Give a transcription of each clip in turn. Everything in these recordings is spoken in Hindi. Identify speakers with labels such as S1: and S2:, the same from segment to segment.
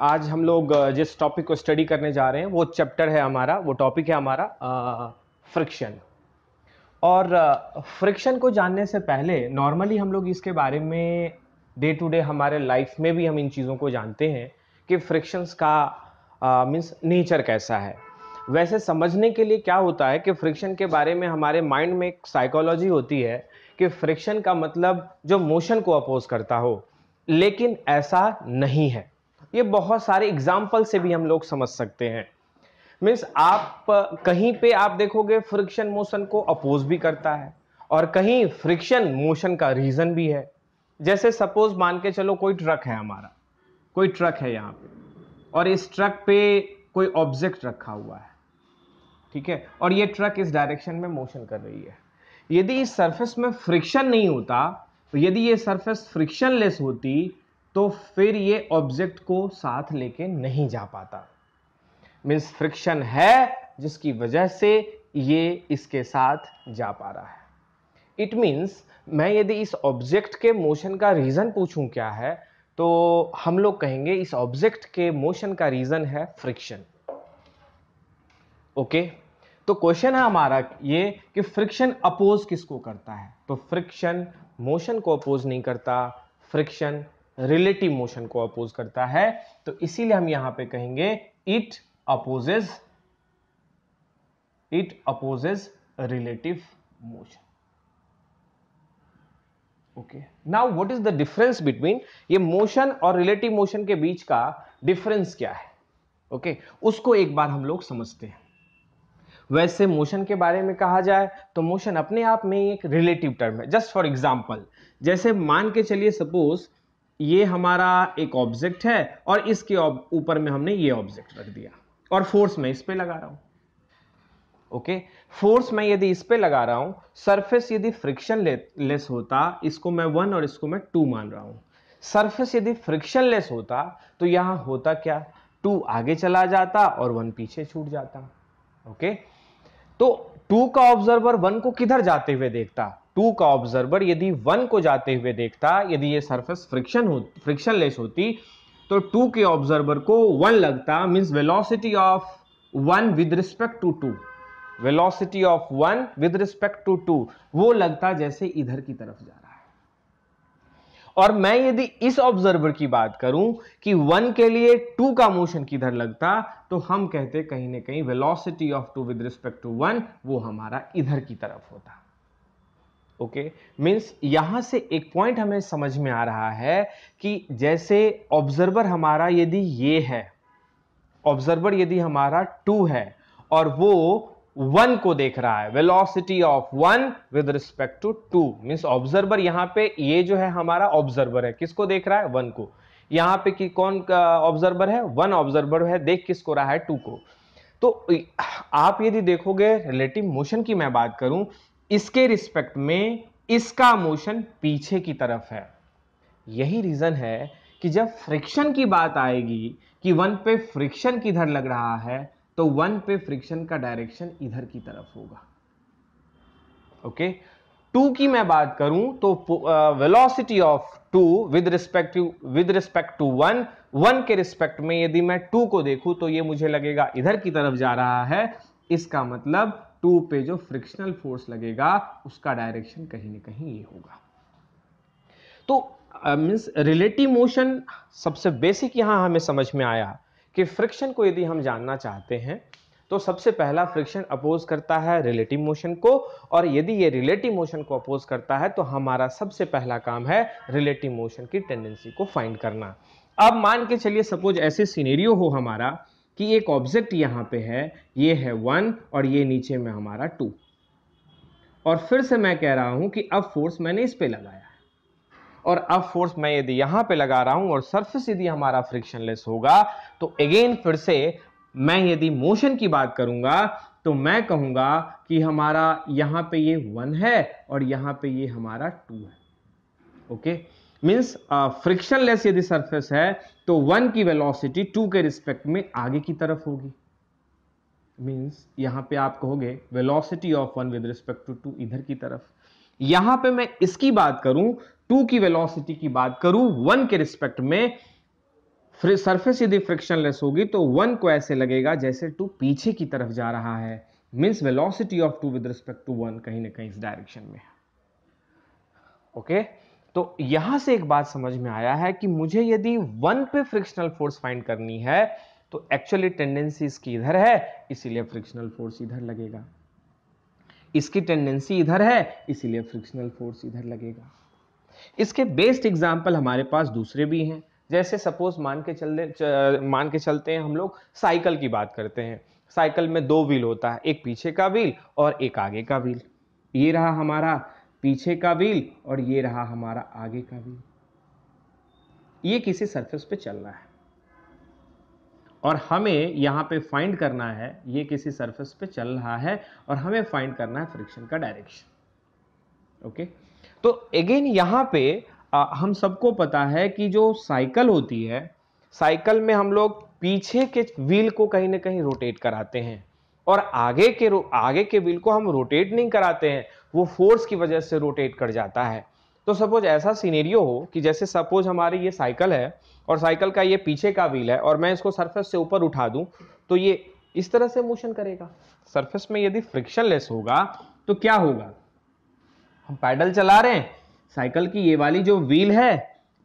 S1: आज हम लोग जिस टॉपिक को स्टडी करने जा रहे हैं वो चैप्टर है हमारा वो टॉपिक है हमारा फ्रिक्शन और फ्रिक्शन को जानने से पहले नॉर्मली हम लोग इसके बारे में डे टू डे हमारे लाइफ में भी हम इन चीज़ों को जानते हैं कि फ्रिक्शंस का मीन्स नेचर कैसा है वैसे समझने के लिए क्या होता है कि फ्रिक्शन के बारे में हमारे माइंड में एक साइकोलॉजी होती है कि फ्रिक्शन का मतलब जो मोशन को अपोज करता हो लेकिन ऐसा नहीं है ये बहुत सारे एग्जाम्पल से भी हम लोग समझ सकते हैं मीन्स आप कहीं पे आप देखोगे फ्रिक्शन मोशन को अपोज भी करता है और कहीं फ्रिक्शन मोशन का रीज़न भी है जैसे सपोज मान के चलो कोई ट्रक है हमारा कोई ट्रक है यहाँ पे और इस ट्रक पे कोई ऑब्जेक्ट रखा हुआ है ठीक है और ये ट्रक इस डायरेक्शन में मोशन कर रही है यदि इस सरफेस में फ्रिक्शन नहीं होता तो यदि ये सरफेस फ्रिक्शनलेस होती तो फिर ये ऑब्जेक्ट को साथ लेके नहीं जा पाता मीन्स फ्रिक्शन है जिसकी वजह से ये इसके साथ जा पा रहा है इट मीन्स मैं यदि इस ऑब्जेक्ट के मोशन का रीज़न पूछूं क्या है तो हम लोग कहेंगे इस ऑब्जेक्ट के मोशन का रीज़न है फ्रिक्शन ओके okay? तो क्वेश्चन है हमारा ये कि फ्रिक्शन अपोज किसको करता है तो फ्रिक्शन मोशन को अपोज नहीं करता फ्रिक्शन रिलेटिव मोशन को अपोज करता है तो इसीलिए हम यहां पे कहेंगे it opposes it opposes relative motion okay now what is the difference between ये मोशन और रिलेटिव मोशन के बीच का डिफरेंस क्या है ओके okay? उसको एक बार हम लोग समझते हैं वैसे मोशन के बारे में कहा जाए तो मोशन अपने आप में एक रिलेटिव टर्म है जस्ट फॉर एग्जाम्पल जैसे मान के चलिए सपोज ये हमारा एक ऑब्जेक्ट है और इसके ऊपर में हमने ये ऑब्जेक्ट रख दिया और फोर्स मैं इस पर लगा रहा हूं ओके okay? फोर्स मैं यदि इस पर लगा रहा हूं सरफेस यदि फ्रिक्शन लेस होता इसको मैं वन और इसको मैं टू मान रहा हूं सरफेस यदि फ्रिक्शन लेस होता तो यहां होता क्या टू आगे चला जाता और वन पीछे छूट जाता ओके okay? तो टू का ऑब्जर्वर वन को किधर जाते हुए देखता टू का ऑब्जर्वर यदि वन को जाते हुए देखता यदि ये सरफेस फ्रिक्शन हो लेस होती तो टू के ऑब्जर्वर को वन लगता means velocity of one with respect to two velocity of one with respect to two वो लगता जैसे इधर की तरफ जा रहा है और मैं यदि इस ऑब्जर्वर की बात करूं कि वन के लिए टू का मोशन किधर लगता तो हम कहते कहीं ना कहीं velocity of two with respect to one वो हमारा इधर की तरफ होता ओके मीन्स यहाँ से एक पॉइंट हमें समझ में आ रहा है कि जैसे ऑब्जर्वर हमारा यदि ये है ऑब्जर्वर यदि हमारा टू है और वो वन को देख रहा है velocity of one with respect to two means observer यहाँ पे ये जो है हमारा ऑब्जर्वर है किसको देख रहा है वन को यहाँ पे कि कौन ऑब्जर्वर है वन ऑब्जर्वर है देख किसको रहा है टू को तो आप यदि देखोगे रिलेटिव मोशन की मैं बात करूं इसके रिस्पेक्ट में इसका मोशन पीछे की तरफ है यही रीज़न है कि जब फ्रिक्शन की बात आएगी कि वन पे फ्रिक्शन किधर लग रहा है तो वन पे फ्रिक्शन का डायरेक्शन इधर की तरफ होगा ओके टू की मैं बात करूं तो velocity of two with respect with respect to one one के रिस्पेक्ट में यदि मैं टू को देखूं तो ये मुझे लगेगा इधर की तरफ जा रहा है इसका मतलब टू पे जो फ्रिक्शनल फोर्स लगेगा उसका डायरेक्शन कहीं ना कहीं ये होगा तो मीन्स रिलेटिव मोशन सबसे बेसिक यहां हमें समझ में आया कि फ्रिक्शन को यदि हम जानना चाहते हैं तो सबसे पहला फ्रिक्शन अपोज करता है रिलेटिव मोशन को और यदि ये रिलेटिव मोशन को अपोज करता है तो हमारा सबसे पहला काम है रिलेटिव मोशन की टेंडेंसी को फाइंड करना अब मान के चलिए सपोज ऐसे सीनेरियो हो हमारा कि एक ऑब्जेक्ट यहाँ पे है ये है वन और ये नीचे में हमारा टू और फिर से मैं कह रहा हूँ कि अब फोर्स मैंने इस पर लगाया है और अब फोर्स मैं यदि यहाँ पे लगा रहा हूँ और सरफेस यदि हमारा फ्रिक्शन होगा तो अगेन फिर से मैं यदि मोशन की बात करूँगा तो मैं कहूँगा कि हमारा यहाँ पे ये वन है और यहाँ पे ये हमारा टू है okay okay? Means less uh, यदि सरफेस है तो वन की वेलोसिटी टू के रिस्पेक्ट में आगे की तरफ होगी मीन्स यहां पे आप कहोगे velocity of one with respect to two इधर की तरफ यहां पे मैं इसकी बात करूं टू की वेलोसिटी की बात करूं वन के रिस्पेक्ट में सरफेस यदि फ्रिक्शन लेस होगी तो वन को ऐसे लगेगा जैसे टू पीछे की तरफ जा रहा है means velocity of two with respect to one कहीं ना कहीं इस डायरेक्शन में ओके okay? तो यहां से एक बात समझ में आया है कि मुझे यदि वन पे फ्रिक्शनल फोर्स फाइंड करनी है तो एक्चुअली टेंडेंसी इसकी इधर है इसीलिए फ्रिक्शनल फोर्स इधर लगेगा इसकी टेंडेंसी इधर है इसीलिए फ्रिक्शनल फोर्स इधर लगेगा इसके बेस्ट एग्जाम्पल हमारे पास दूसरे भी हैं जैसे सपोज मान के चल मान के चलते हैं हम लोग साइकिल की बात करते हैं साइकिल में दो व्हील होता है एक पीछे का व्हील और एक आगे का व्हील ये रहा हमारा पीछे का व्हील और ये रहा हमारा आगे का व्हील ये किसी सरफेस पे चल रहा है और हमें यहां पे फाइंड करना है ये किसी सरफेस पे चल रहा है और हमें फाइंड करना है फ्रिक्शन का डायरेक्शन ओके तो अगेन यहां पे आ, हम सबको पता है कि जो साइकिल होती है साइकिल में हम लोग पीछे के व्हील को कहीं ना कहीं रोटेट कराते हैं और आगे के आगे के व्हील को हम रोटेट नहीं कराते हैं वो फोर्स की वजह से रोटेट कर जाता है तो सपोज ऐसा सीनेरियो हो कि जैसे सपोज हमारी ये साइकिल है और साइकिल का ये पीछे का व्हील है और मैं इसको सरफेस से ऊपर उठा दूं तो ये इस तरह से मोशन करेगा सरफेस में यदि लेस होगा तो क्या होगा हम पैडल चला रहे हैं साइकिल की ये वाली जो व्हील है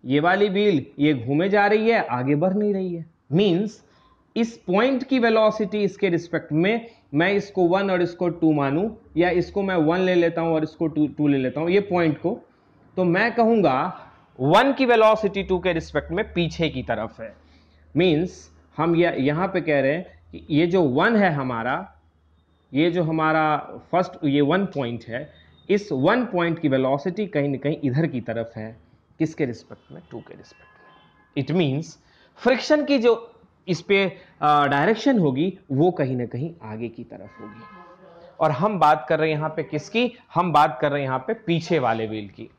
S1: ये वाली व्हील ये घूमे जा रही है आगे बढ़ नहीं रही है मीन्स इस पॉइंट की वेलोसिटी इसके रिस्पेक्ट में मैं इसको वन और इसको टू मानूं या इसको मैं वन ले लेता हूं और इसको टू टू ले लेता हूं ये पॉइंट को तो मैं कहूंगा वन की वेलोसिटी टू के रिस्पेक्ट में पीछे की तरफ है मींस हम यह यहां पे कह रहे हैं कि ये जो वन है हमारा ये जो हमारा फर्स्ट ये वन पॉइंट है इस वन पॉइंट की वेलोसिटी कहीं ना कहीं इधर की तरफ है किसके रिस्पेक्ट में टू के रिस्पेक्ट में इट मीन्स फ्रिक्शन की जो इस पे डायरेक्शन होगी वो कहीं ना कहीं आगे की तरफ होगी और हम बात कर रहे हैं यहाँ पे किसकी हम बात कर रहे हैं यहाँ पे पीछे वाले व्हील की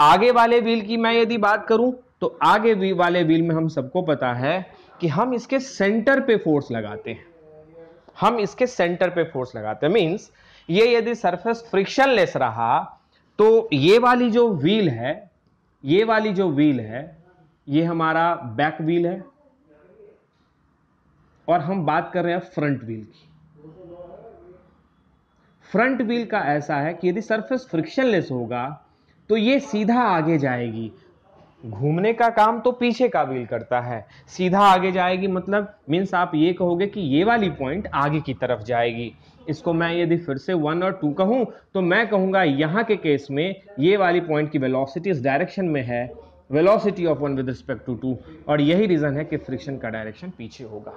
S1: आगे वाले व्हील की मैं यदि बात करूं तो आगे वाले व्हील में हम सबको पता है कि हम इसके सेंटर पे फोर्स लगाते हैं हम इसके सेंटर पे फोर्स लगाते हैं मीन्स ये यदि सरफेस लेस रहा तो ये वाली जो व्हील है ये वाली जो व्हील है ये हमारा बैक व्हील है और हम बात कर रहे हैं फ्रंट व्हील की फ्रंट व्हील का ऐसा है कि यदि सरफेस फ्रिक्शनलेस होगा तो ये सीधा आगे जाएगी घूमने का काम तो पीछे का व्हील करता है सीधा आगे जाएगी मतलब मीन्स आप ये कहोगे कि ये वाली पॉइंट आगे की तरफ जाएगी इसको मैं यदि फिर से वन और टू कहूं तो मैं कहूंगा यहां के केस में ये वाली पॉइंट की वेलोसिटी इस डायरेक्शन में है velocity of one with respect to two और यही रीज़न है कि फ्रिक्शन का डायरेक्शन पीछे होगा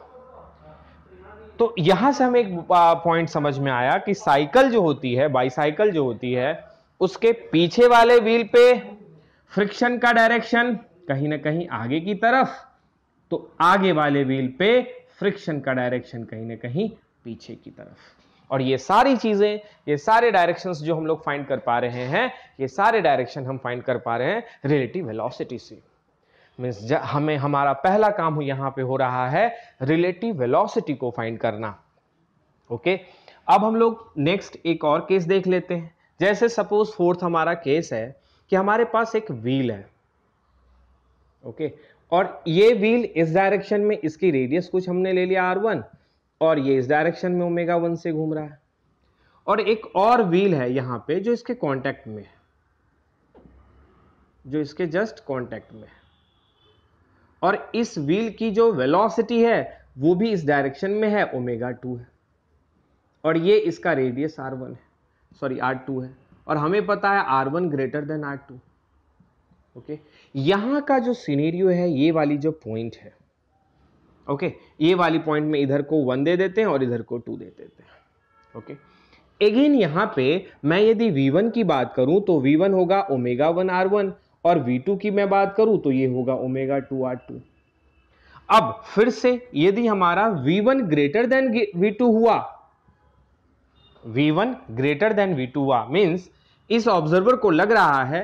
S1: तो यहां से हमें एक पॉइंट समझ में आया कि साइकिल जो होती है बाईसाइकिल जो होती है उसके पीछे वाले व्हील पे फ्रिक्शन का डायरेक्शन कहीं ना कहीं आगे की तरफ तो आगे वाले व्हील पे फ्रिक्शन का डायरेक्शन कहीं ना कहीं पीछे की तरफ और ये सारी चीज़ें ये सारे डायरेक्शंस जो हम लोग फाइंड कर पा रहे हैं ये सारे डायरेक्शन हम फाइंड कर पा रहे हैं रिलेटिव वेलोसिटी से मीन्स हमें हमारा पहला काम यहां पे हो रहा है रिलेटिव वेलोसिटी को फाइंड करना ओके okay? अब हम लोग नेक्स्ट एक और केस देख लेते हैं जैसे सपोज फोर्थ हमारा केस है कि हमारे पास एक व्हील है ओके okay? और ये व्हील इस डायरेक्शन में इसकी रेडियस कुछ हमने ले लिया आर वन और ये इस डायरेक्शन में ओमेगा वन से घूम रहा है और एक और व्हील है यहाँ पे जो इसके कांटेक्ट में है जो इसके जस्ट कांटेक्ट में है और इस व्हील की जो वेलोसिटी है वो भी इस डायरेक्शन में है ओमेगा टू है और ये इसका रेडियस आर वन है सॉरी आर टू है और हमें पता है R one greater than R two okay यहां का जो सीनेरियो है ये वाली जो पॉइंट है ओके okay, ये वाली पॉइंट में इधर को वन दे देते हैं और इधर को टू दे देते हैं ओके अगेन यहां पे मैं यदि v1 की बात करूं तो v1 होगा ओमेगा वन आर वन और V2 की मैं बात करूं तो ये होगा ओमेगा टू आर टू अब फिर से यदि हमारा V1 one greater then V2 हुआ V1 one greater then V2 हुआ मीन्स इस ऑब्जर्वर को लग रहा है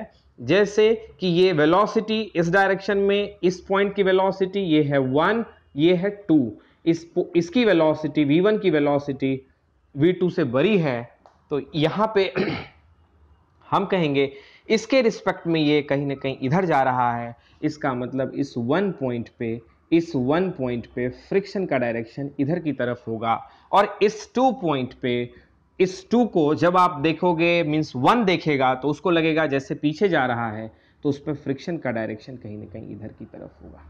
S1: जैसे कि ये वेलोसिटी इस डायरेक्शन में इस पॉइंट की वेलोसिटी ये है वन ये है टू इस इसकी वेलोसिटी v1 की वेलोसिटी v2 से बड़ी है तो यहां पे हम कहेंगे इसके रिस्पेक्ट में ये कहीं ना कहीं इधर जा रहा है इसका मतलब इस वन पॉइंट पे इस वन पॉइंट पे फ्रिक्शन का डायरेक्शन इधर की तरफ होगा और इस टू पॉइंट पे इस टू को जब आप देखोगे मीन्स वन देखेगा तो उसको लगेगा जैसे पीछे जा रहा है तो उस पर फ्रिक्शन का डायरेक्शन कहीं ना कहीं इधर की तरफ होगा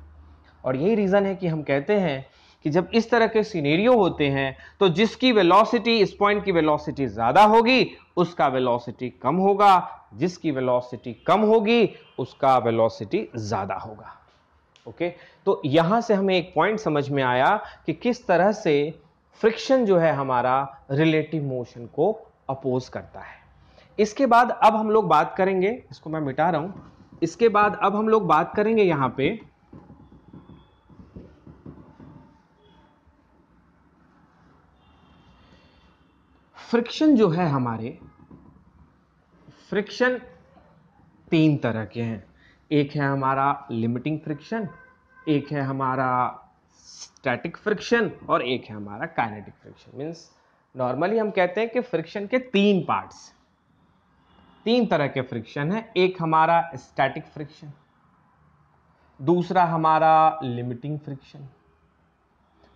S1: और यही रीज़न है कि हम कहते हैं कि जब इस तरह के सीनेरियो होते हैं तो जिसकी वेलोसिटी इस पॉइंट की वेलोसिटी ज़्यादा होगी उसका वेलोसिटी कम होगा जिसकी वेलोसिटी कम होगी उसका वेलोसिटी ज़्यादा होगा ओके तो यहां से हमें एक पॉइंट समझ में आया कि किस तरह से फ्रिक्शन जो है हमारा रिलेटिव मोशन को अपोज करता है इसके बाद अब हम लोग बात करेंगे इसको मैं मिटा रहा हूं इसके बाद अब हम लोग बात करेंगे यहां पे फ्रिक्शन जो है हमारे फ्रिक्शन तीन तरह के हैं एक है हमारा लिमिटिंग फ्रिक्शन एक है हमारा स्टैटिक फ्रिक्शन और एक है हमारा काइनेटिक फ्रिक्शन मीन्स नॉर्मली हम कहते हैं कि फ्रिक्शन के तीन पार्ट्स तीन तरह के फ्रिक्शन है एक हमारा स्टैटिक फ्रिक्शन दूसरा हमारा लिमिटिंग फ्रिक्शन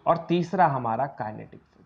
S1: और तीसरा हमारा काइनेटिक फ्रिक्शन